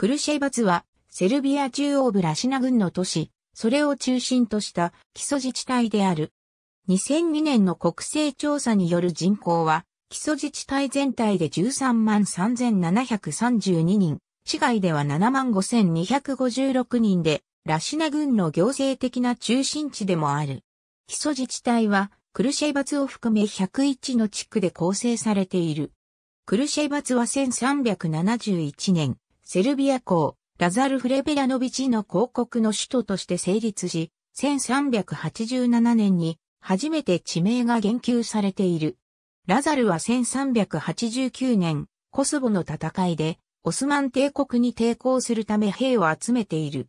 クルシェバツは、セルビア中央部ラシナ郡の都市、それを中心とした基礎自治体である。2002年の国勢調査による人口は、基礎自治体全体で13万3732人、市外では7万5256人で、ラシナ郡の行政的な中心地でもある。基礎自治体は、クルシェバツを含め101の地区で構成されている。クルシェバツは1371年、セルビア公、ラザル・フレベラノビチの広告の首都として成立し、1387年に初めて地名が言及されている。ラザルは1389年、コスボの戦いで、オスマン帝国に抵抗するため兵を集めている。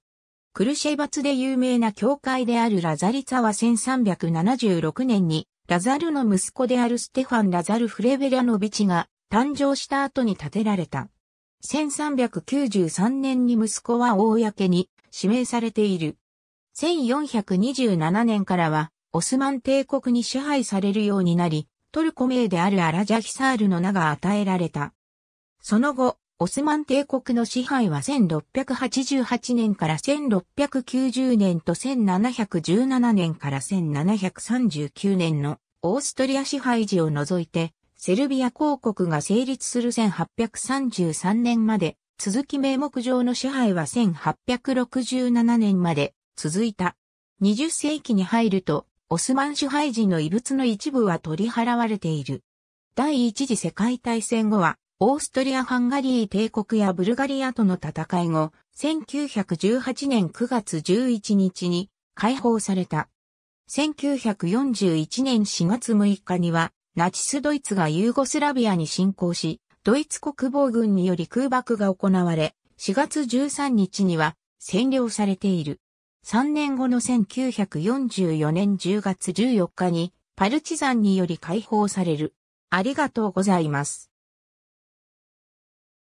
クルシェバツで有名な教会であるラザリツァは1376年に、ラザルの息子であるステファン・ラザル・フレベラノビチが誕生した後に建てられた。1393年に息子は公に指名されている。1427年からは、オスマン帝国に支配されるようになり、トルコ名であるアラジャヒサールの名が与えられた。その後、オスマン帝国の支配は1688年から1690年と1717年から1739年のオーストリア支配時を除いてセルビア公国が成立する1833年まで、続き名目上の支配は1867年まで続いた。20世紀に入ると、オスマン支配時の遺物の一部は取り払われている。第一次世界大戦後は、オーストリア・ハンガリー帝国やブルガリアとの戦い後、1918年9月11日に解放された。1941年4月6日にはナチスドイツがユーゴスラビアに侵攻し、ドイツ国防軍により空爆が行われ、4月13日には占領されている。3年後の1944年10月14日にパルチザンにより解放される。ありがとうございます。